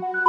Thank you.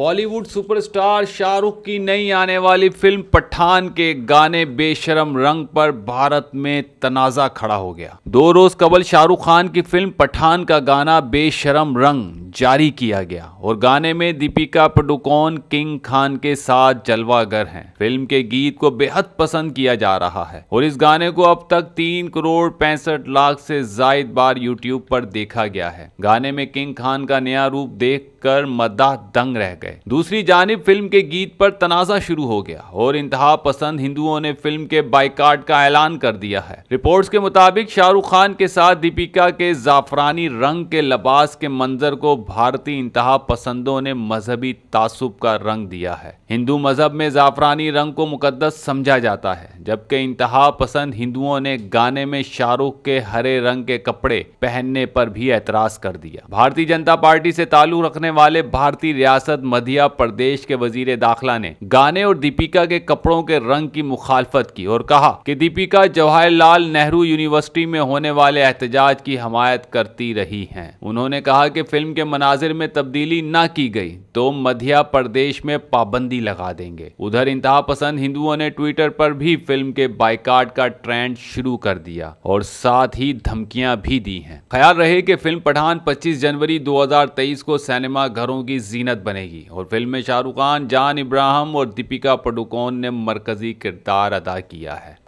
Bollywood superstar Shahrukh की नई आने वाली फिल्म पठान के गाने बेशरम रंग पर भारत में तनाजा खड़ा हो गया दो रोज कबल शाहरुख खान की फिल्म पठान का गाना बेशरम रंग जारी किया गया और गाने में दीपिका पडुकोन किंग खान के साथ जलवागर हैं फिल्म के गीत को बेहद पसंद किया जा रहा है और इस गाने को अब तक तीन करोड़ पैंसठ लाख से जायद बार यूट्यूब पर देखा गया है गाने में किंग खान का नया रूप देख कर मदा दंग रह गए गए दूसरी जानब फिल्म के गीत पर तनाजा शुरू हो गया और इंतहा पसंद हिंदुओं ने फिल्म के बाइकाट का ऐलान कर दिया है रिपोर्ट्स के मुताबिक शाहरुख खान के साथ दीपिका के जाफरानी रंग के लबास के मंजर को भारतीय इंतहा पसंदों ने मजहबी तासुब का रंग दिया है हिंदू मजहब में जाफरानी रंग को मुकदस समझा जाता है जबकि इंतहा पसंद हिंदुओं ने गाने में शाहरुख के हरे रंग के कपड़े पहनने पर भी एतराज कर दिया भारतीय जनता पार्टी से ताल्लुक रखने वाले भारतीय रियासत मध्य प्रदेश के वजीर दाखिला ने गाने और दीपिका के कपड़ों के रंग की मुखालफत की और कहा की दीपिका जवाहरलाल नेहरू यूनिवर्सिटी में होने वाले एहतजाज की हमायत करती रही है उन्होंने कहा की फिल्म के मनाजिर में तब्दीली न की गयी तो मध्य प्रदेश में पाबंदी लगा देंगे उधर इंतहा पसंद हिंदुओं ने ट्विटर पर भी फिल्म के बाइकाट का ट्रेंड शुरू कर दिया और साथ ही धमकियां भी दी हैं ख्याल रहे कि फिल्म पठान 25 जनवरी 2023 को सिनेमा घरों की जीनत बनेगी की और फिल्म में शाहरुख खान जान इब्राहिम और दीपिका पडुकोन ने मरकजी किरदार अदा किया है